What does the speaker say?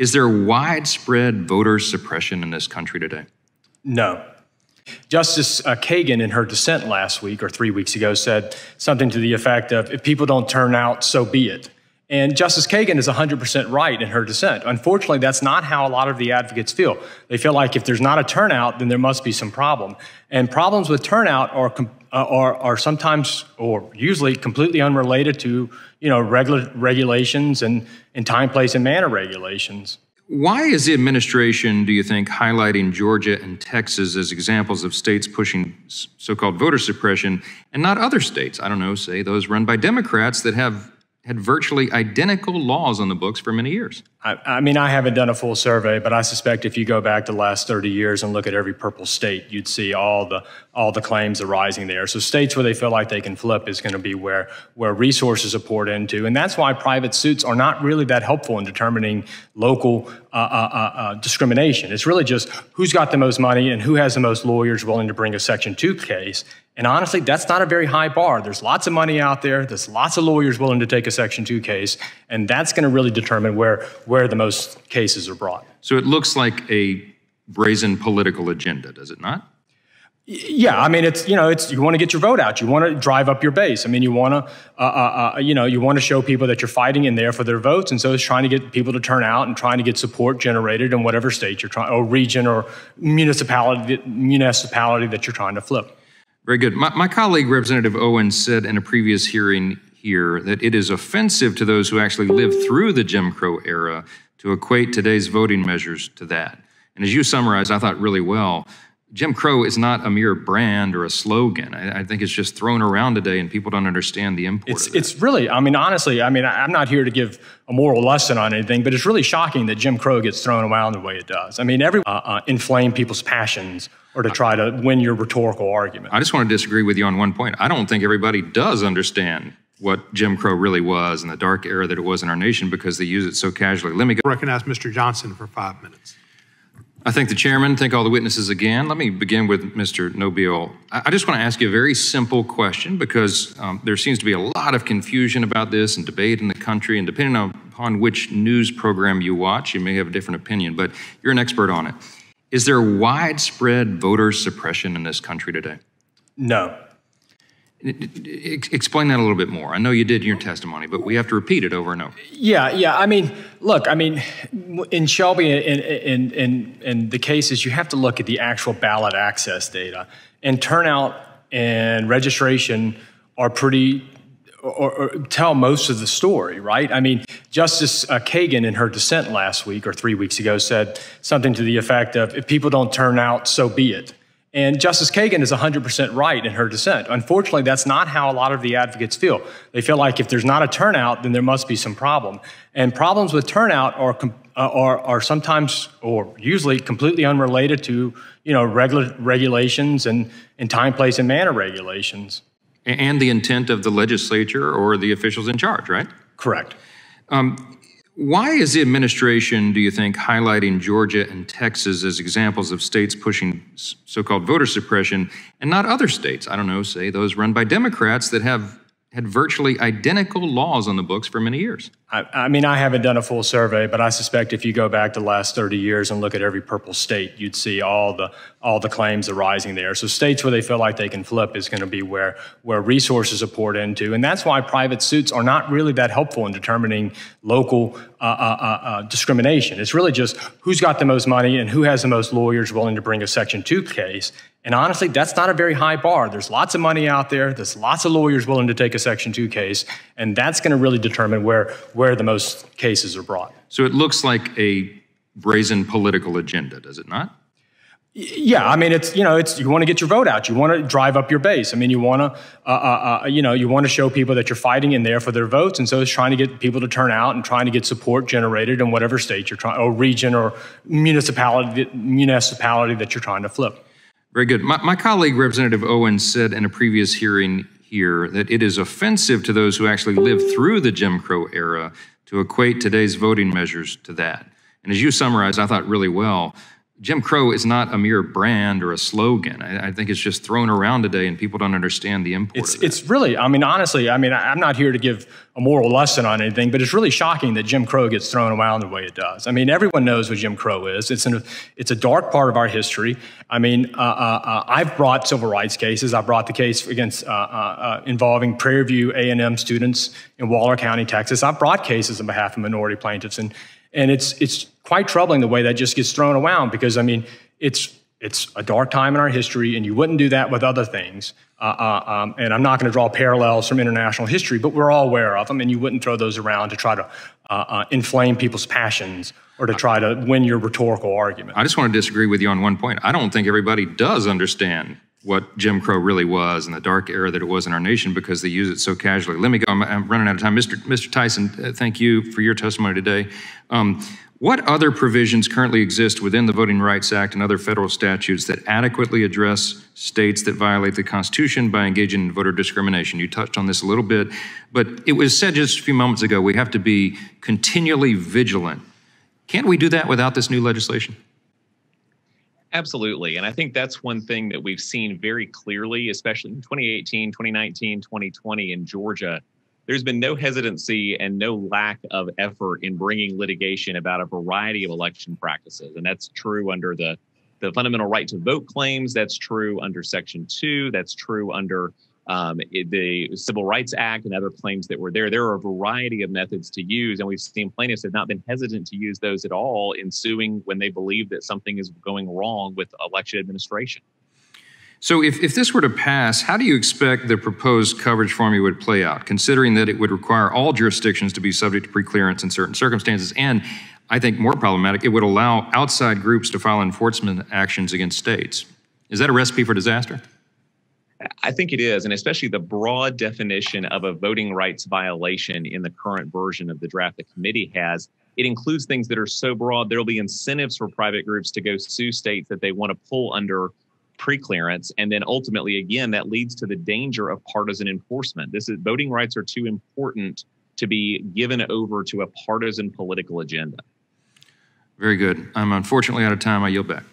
Is there widespread voter suppression in this country today? No. Justice uh, Kagan, in her dissent last week or three weeks ago, said something to the effect of if people don't turn out, so be it. And Justice Kagan is 100% right in her dissent. Unfortunately, that's not how a lot of the advocates feel. They feel like if there's not a turnout, then there must be some problem. And problems with turnout are, uh, are, are sometimes or usually completely unrelated to you know, regular regulations and, and time, place, and manner regulations. Why is the administration, do you think, highlighting Georgia and Texas as examples of states pushing so called voter suppression and not other states? I don't know, say those run by Democrats that have had virtually identical laws on the books for many years. I, I, mean, I haven't done a full survey, but I suspect if you go back the last 30 years and look at every purple state, you'd see all the all the claims arising there. So states where they feel like they can flip is going to be where where resources are poured into, and that's why private suits are not really that helpful in determining local uh, uh, uh, uh, discrimination. It's really just who's got the most money and who has the most lawyers willing to bring a Section Two case. And honestly, that's not a very high bar. There's lots of money out there. There's lots of lawyers willing to take a Section Two case, and that's going to really determine where where the most cases are brought. So it looks like a brazen political agenda, does it not? Yeah, I mean, it's you know, it's you want to get your vote out. You want to drive up your base. I mean, you want to, uh uh, uh, uh, you know, you want to show people that you're fighting in there for their votes, and so it's trying to get people to turn out and trying to get support generated in whatever state you're trying, or region, or municipality, municipality that you're trying to flip. Very good. My, my colleague, Representative Owen, said in a previous hearing here that it is offensive to those who actually lived through the Jim Crow era to equate today's voting measures to that. And as you summarized, I thought really well, Jim Crow is not a mere brand or a slogan. I, I, think it's just thrown around today, and people don't understand the import. It's, it's really, I mean, honestly, I mean, I, am not here to give a moral lesson on anything, but it's really shocking that Jim Crow gets thrown around the way it does. I mean, every uh, uh, inflame people's passions or to try to win your rhetorical argument. I just want to disagree with you on one point. I don't think everybody does understand what Jim Crow really was and the dark era that it was in our nation because they use it so casually. Let me go. recognize Mr. Johnson for five minutes. I thank the chairman, thank all the witnesses again. Let me begin with Mr. Nobile. I just want to ask you a very simple question because um, there seems to be a lot of confusion about this and debate in the country, and depending on, upon which news program you watch, you may have a different opinion, but you're an expert on it. Is there widespread voter suppression in this country today? No. Explain that a little bit more. I know you did in your testimony, but we have to repeat it over and over. Yeah, yeah. I mean, look. I mean, in Shelby and in, in, in the cases, you have to look at the actual ballot access data, and turnout and registration are pretty or, or, tell most of the story, right? I mean, Justice uh, Kagan in her dissent last week or three weeks ago said something to the effect of if people don't turn out, so be it. And Justice Kagan is 100% right in her dissent. Unfortunately, that's not how a lot of the advocates feel. They feel like if there's not a turnout, then there must be some problem. And problems with turnout are, uh, are, are sometimes or usually completely unrelated to you know, regular regulations and, and time, place, and manner regulations. And the intent of the legislature or the officials in charge, right? Correct. Um, why is the administration, do you think, highlighting Georgia and Texas as examples of states pushing so called voter suppression and not other states? I don't know, say those run by Democrats that have had virtually identical laws on the books for many years. I, I, mean, I haven't done a full survey, but I suspect if you go back the last 30 years and look at every purple state, you'd see all the all the claims arising there. So states where they feel like they can flip is going to be where where resources are poured into, and that's why private suits are not really that helpful in determining local uh, uh, uh, uh, discrimination. It's really just who's got the most money and who has the most lawyers willing to bring a Section Two case, and honestly, that's not a very high bar. There's lots of money out there. There's lots of lawyers willing to take a Section 2 case. And that's going to really determine where, where the most cases are brought. So it looks like a brazen political agenda, does it not? Yeah, I mean, it's you know, it's you want to get your vote out. You want to drive up your base. I mean, you want to, uh uh, uh, uh, you know, you want to show people that you're fighting in there for their votes, and so it's trying to get people to turn out and trying to get support generated in whatever state you're trying, or region, or municipality, municipality that you're trying to flip. Very good. My, my colleague, Representative Owen, said in a previous hearing here that it is offensive to those who actually lived through the Jim Crow era to equate today's voting measures to that. And as you summarized, I thought really well, Jim Crow is not a mere brand or a slogan. I, I, think it's just thrown around today, and people don't understand the import. It's it's really. I mean, honestly, I mean, I, am not here to give a moral lesson on anything, but it's really shocking that Jim Crow gets thrown around the way it does. I mean, everyone knows what Jim Crow is. It's an it's a dark part of our history. I mean, uh, uh, uh I've brought civil rights cases. I brought the case against uh, uh, uh, involving Prairie View A and M students in Waller County, Texas. I've brought cases on behalf of minority plaintiffs and and it's it's quite troubling the way that just gets thrown around because I mean it's it's a dark time in our history, and you wouldn't do that with other things. Uh, uh, um, and I'm not going to draw parallels from international history, but we're all aware of them, and you wouldn't throw those around to try to uh, uh, inflame people's passions or to try to win your rhetorical argument. I just want to disagree with you on one point. I don't think everybody does understand what Jim Crow really was and the dark era that it was in our nation because they use it so casually. Let me go. I'm, I'm running out of time. Mr. Mr. Tyson, uh, thank you for your testimony today. Um, what other provisions currently exist within the Voting Rights Act and other federal statutes that adequately address states that violate the Constitution by engaging in voter discrimination? You touched on this a little bit, but it was said just a few moments ago we have to be continually vigilant. Can't we do that without this new legislation? Absolutely. And I think that's one thing that we've seen very clearly, especially in 2018, 2019, 2020 in Georgia. There's been no hesitancy and no lack of effort in bringing litigation about a variety of election practices. And that's true under the, the fundamental right to vote claims. That's true under Section 2. That's true under um, the Civil Rights Act and other claims that were there. There are a variety of methods to use, and we've seen plaintiffs have not been hesitant to use those at all in suing when they believe that something is going wrong with election administration. So, if, if this were to pass, how do you expect the proposed coverage formula would play out, considering that it would require all jurisdictions to be subject to preclearance in certain circumstances? And I think more problematic, it would allow outside groups to file enforcement actions against states. Is that a recipe for disaster? I think it is, and especially the broad definition of a voting rights violation in the current version of the draft the committee has. It includes things that are so broad, there'll be incentives for private groups to go sue states that they want to pull under preclearance. And then ultimately, again, that leads to the danger of partisan enforcement. This is voting rights are too important to be given over to a partisan political agenda. Very good. I'm unfortunately out of time. I yield back.